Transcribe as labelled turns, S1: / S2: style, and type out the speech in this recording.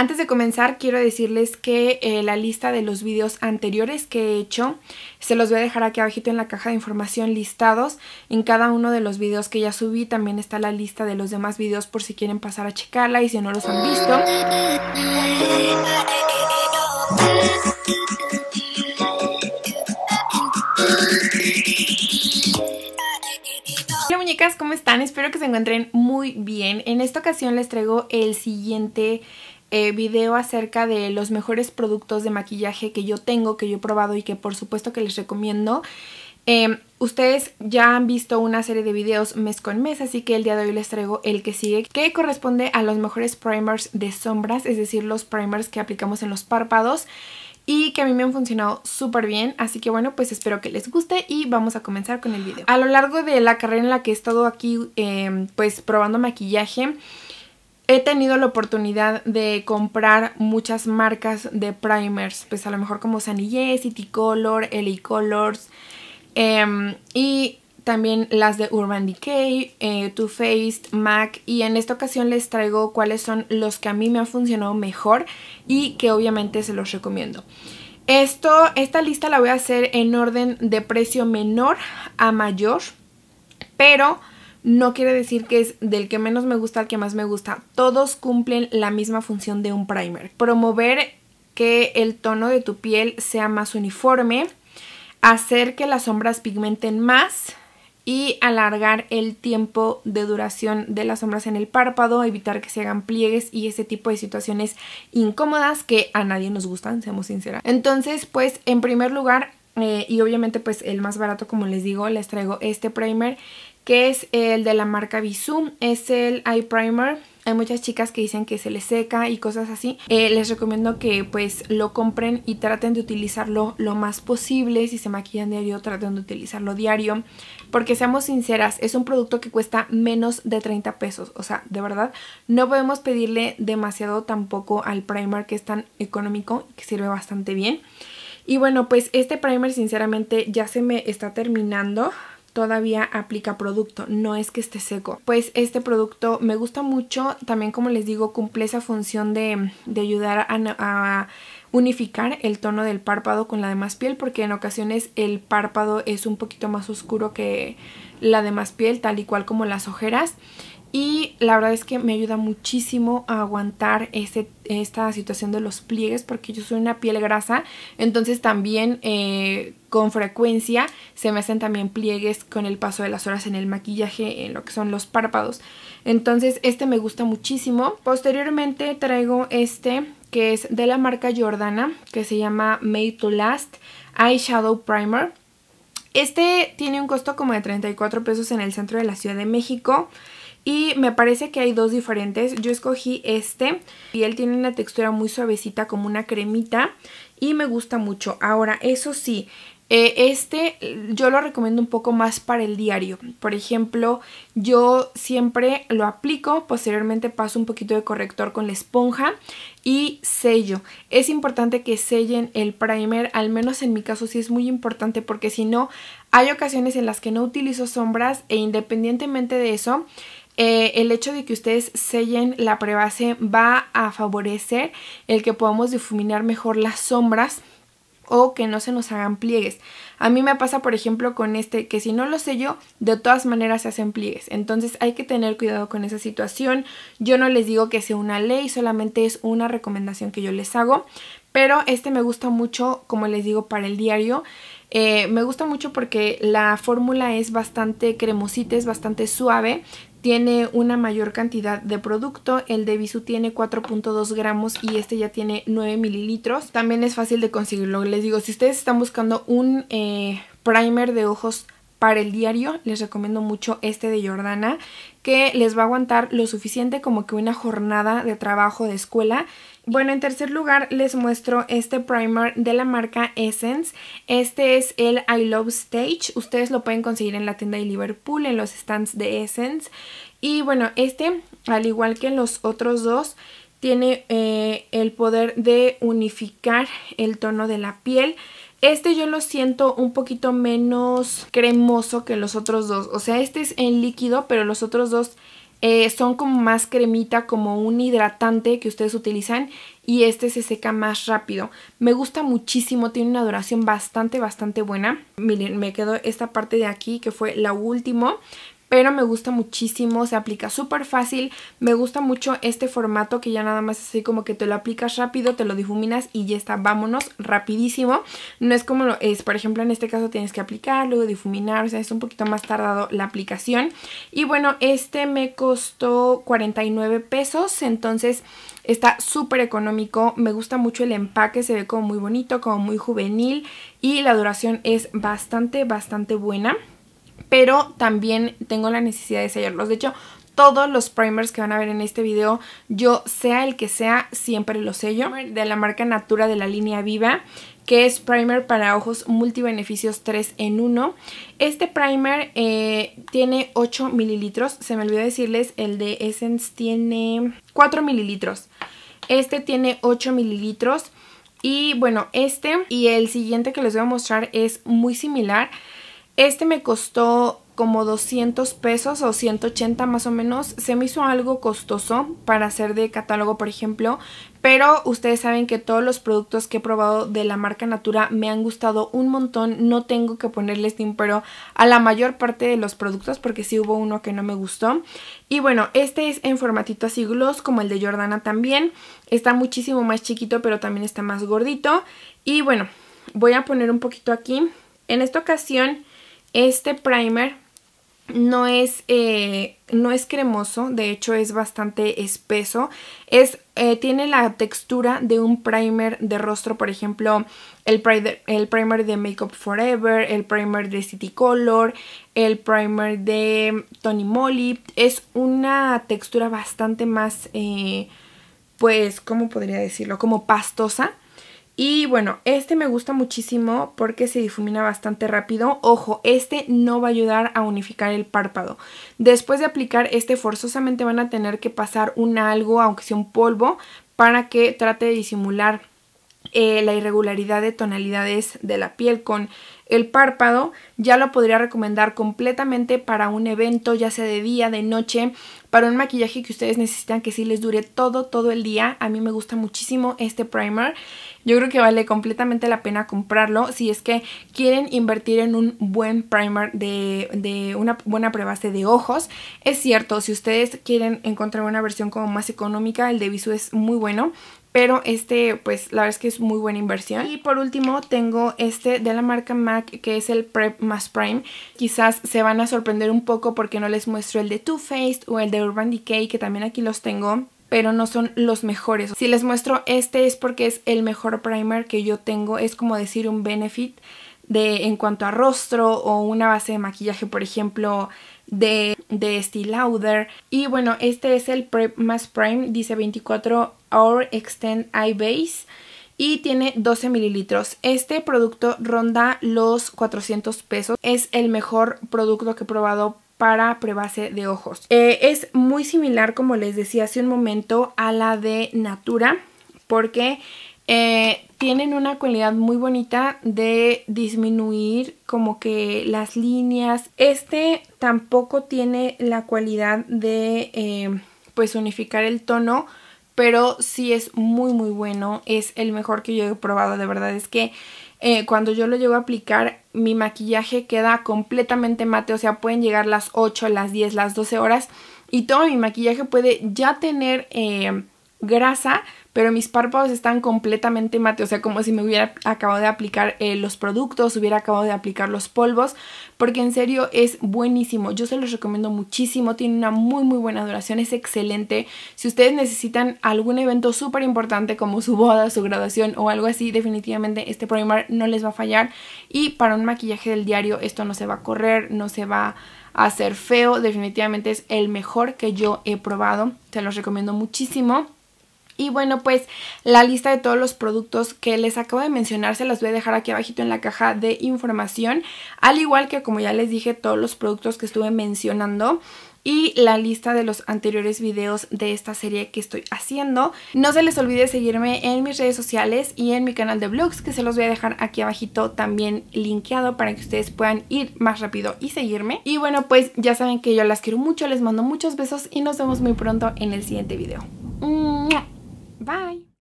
S1: Antes de comenzar quiero decirles que eh, la lista de los videos anteriores que he hecho se los voy a dejar aquí abajito en la caja de información listados. En cada uno de los videos que ya subí también está la lista de los demás videos por si quieren pasar a checarla y si no los han visto. Hola muñecas, ¿cómo están? Espero que se encuentren muy bien. En esta ocasión les traigo el siguiente eh, video acerca de los mejores productos de maquillaje que yo tengo, que yo he probado y que por supuesto que les recomiendo. Em, ustedes ya han visto una serie de videos mes con mes, así que el día de hoy les traigo el que sigue, que corresponde a los mejores primers de sombras, es decir, los primers que aplicamos en los párpados y que a mí me han funcionado súper bien, así que bueno, pues espero que les guste y vamos a comenzar con el video. A lo largo de la carrera en la que he estado aquí, em, pues probando maquillaje, he tenido la oportunidad de comprar muchas marcas de primers, pues a lo mejor como Sanillé, City Color, LA Colors em, y también las de Urban Decay, eh, Too Faced, MAC y en esta ocasión les traigo cuáles son los que a mí me han funcionado mejor y que obviamente se los recomiendo. Esto, esta lista la voy a hacer en orden de precio menor a mayor, pero no quiere decir que es del que menos me gusta al que más me gusta. Todos cumplen la misma función de un primer. Promover que el tono de tu piel sea más uniforme, hacer que las sombras pigmenten más y alargar el tiempo de duración de las sombras en el párpado, evitar que se hagan pliegues y ese tipo de situaciones incómodas que a nadie nos gustan, seamos sinceras. Entonces, pues en primer lugar, eh, y obviamente pues el más barato como les digo les traigo este primer que es el de la marca Bisum, es el eye primer hay muchas chicas que dicen que se les seca y cosas así. Eh, les recomiendo que pues lo compren y traten de utilizarlo lo más posible. Si se maquillan diario, traten de utilizarlo diario. Porque seamos sinceras, es un producto que cuesta menos de 30 pesos. O sea, de verdad, no podemos pedirle demasiado tampoco al primer que es tan económico y que sirve bastante bien. Y bueno, pues este primer sinceramente ya se me está terminando todavía aplica producto, no es que esté seco. Pues este producto me gusta mucho, también como les digo cumple esa función de, ayudar a, a unificar el tono del párpado con la demás piel porque en ocasiones el párpado es un poquito más oscuro que la demás piel tal y cual como las ojeras y la verdad es que me ayuda muchísimo a aguantar esta situación de los pliegues porque yo soy una piel grasa, entonces también eh, con frecuencia se me hacen también pliegues con el paso de las horas en el maquillaje, en lo que son los párpados. Entonces este me gusta muchísimo. Posteriormente traigo este que es de la marca Jordana, que se llama Made to Last Eyeshadow Primer. Este tiene un costo como de 34 pesos en el centro de la Ciudad de México. Y me parece que hay dos diferentes. Yo escogí este y él tiene una textura muy suavecita como una cremita y me gusta mucho. Ahora, eso sí, eh, este yo lo recomiendo un poco más para el diario. Por ejemplo, yo siempre lo aplico, posteriormente paso un poquito de corrector con la esponja y sello. Es importante que sellen el primer, al menos en mi caso sí es muy importante porque si no, hay ocasiones en las que no utilizo sombras e independientemente de eso, eh, el hecho de que ustedes sellen la prebase va a favorecer el que podamos difuminar mejor las sombras o que no se nos hagan pliegues. A mí me pasa, por ejemplo, con este, que si no lo sello, de todas maneras se hacen pliegues. Entonces hay que tener cuidado con esa situación. Yo no les digo que sea una ley, solamente es una recomendación que yo les hago. Pero este me gusta mucho, como les digo, para el diario. Eh, me gusta mucho porque la fórmula es bastante cremosita, es bastante suave tiene una mayor cantidad de producto, el de Bisu tiene 4.2 gramos y este ya tiene 9 mililitros. También es fácil de conseguirlo, les digo, si ustedes están buscando un eh, primer de ojos para el diario les recomiendo mucho este de Jordana, que les va a aguantar lo suficiente como que una jornada de trabajo de escuela. Bueno, en tercer lugar les muestro este primer de la marca Essence. Este es el I Love Stage. Ustedes lo pueden conseguir en la tienda de Liverpool, en los stands de Essence. Y bueno, este, al igual que los otros dos, tiene eh, el poder de unificar el tono de la piel este yo lo siento un poquito menos cremoso que los otros dos. O sea, este es en líquido, pero los otros dos eh, son como más cremita, como un hidratante que ustedes utilizan y este se seca más rápido. Me gusta muchísimo, tiene una duración bastante, bastante buena. Miren, me quedó esta parte de aquí que fue la última pero me gusta muchísimo, se aplica súper fácil, me gusta mucho este formato que ya nada más así como que te lo aplicas rápido, te lo difuminas y ya está, vámonos, rapidísimo, no es como lo es, por ejemplo en este caso tienes que aplicar, luego difuminar, o sea es un poquito más tardado la aplicación y bueno, este me costó 49 pesos, entonces está súper económico, me gusta mucho el empaque, se ve como muy bonito, como muy juvenil y la duración es bastante, bastante buena pero también tengo la necesidad de sellarlos. De hecho, todos los primers que van a ver en este video, yo sea el que sea, siempre los sello. De la marca Natura de la línea Viva, que es primer para ojos multibeneficios 3 en 1. Este primer eh, tiene 8 mililitros, se me olvidó decirles, el de Essence tiene 4 mililitros. Este tiene 8 mililitros y bueno, este y el siguiente que les voy a mostrar es muy similar. Este me costó como 200 pesos o 180 más o menos. Se me hizo algo costoso para hacer de catálogo, por ejemplo. Pero ustedes saben que todos los productos que he probado de la marca Natura me han gustado un montón. No tengo que ponerle steam pero a la mayor parte de los productos porque sí hubo uno que no me gustó. Y bueno, este es en formatito así gloss como el de Jordana también. Está muchísimo más chiquito pero también está más gordito. Y bueno, voy a poner un poquito aquí. En esta ocasión... Este primer no es, eh, no es cremoso, de hecho es bastante espeso. Es, eh, tiene la textura de un primer de rostro, por ejemplo, el, primer, el primer de Makeup Forever, el primer de City Color, el primer de Tony Moly. Es una textura bastante más, eh, pues, ¿cómo podría decirlo? Como pastosa. Y bueno, este me gusta muchísimo porque se difumina bastante rápido. Ojo, este no va a ayudar a unificar el párpado. Después de aplicar este forzosamente van a tener que pasar un algo, aunque sea un polvo, para que trate de disimular eh, la irregularidad de tonalidades de la piel con el párpado. Ya lo podría recomendar completamente para un evento, ya sea de día, de noche, para un maquillaje que ustedes necesitan que sí les dure todo, todo el día. A mí me gusta muchísimo este primer. Yo creo que vale completamente la pena comprarlo si es que quieren invertir en un buen primer de, una buena prebase de ojos. Es cierto, si ustedes quieren encontrar una versión como más económica, el de Visu es muy bueno. Pero este, pues la verdad es que es muy buena inversión. Y por último tengo este de la marca MAC que es el Prep Más Prime. Quizás se van a sorprender un poco porque no les muestro el de Too Faced o el de Urban Decay, que también aquí los tengo, pero no son los mejores. Si les muestro este es porque es el mejor primer que yo tengo, es como decir un benefit de en cuanto a rostro o una base de maquillaje, por ejemplo, de, de Estee Y bueno, este es el Prep Mass Prime, dice 24 Hour Extend Eye Base y tiene 12 mililitros. Este producto ronda los 400 pesos. Es el mejor producto que he probado para prebase de ojos. Eh, es muy similar, como les decía hace un momento, a la de Natura, porque eh, tienen una cualidad muy bonita de disminuir como que las líneas. Este tampoco tiene la cualidad de eh, pues unificar el tono, pero sí es muy muy bueno, es el mejor que yo he probado, de verdad es que eh, cuando yo lo llego a aplicar, mi maquillaje queda completamente mate, o sea, pueden llegar las 8, las 10, las 12 horas y todo mi maquillaje puede ya tener eh, grasa, pero mis párpados están completamente mate, o sea, como si me hubiera acabado de aplicar eh, los productos, hubiera acabado de aplicar los polvos, porque en serio es buenísimo. Yo se los recomiendo muchísimo, tiene una muy muy buena duración, es excelente. Si ustedes necesitan algún evento súper importante como su boda, su graduación o algo así, definitivamente este primer no les va a fallar. Y para un maquillaje del diario esto no se va a correr, no se va a hacer feo, definitivamente es el mejor que yo he probado, se los recomiendo muchísimo. Y bueno, pues la lista de todos los productos que les acabo de mencionar se las voy a dejar aquí abajito en la caja de información, al igual que como ya les dije todos los productos que estuve mencionando y la lista de los anteriores videos de esta serie que estoy haciendo. No se les olvide seguirme en mis redes sociales y en mi canal de vlogs que se los voy a dejar aquí abajito también linkeado para que ustedes puedan ir más rápido y seguirme. Y bueno pues ya saben que yo las quiero mucho, les mando muchos besos y nos vemos muy pronto en el siguiente video. Bye.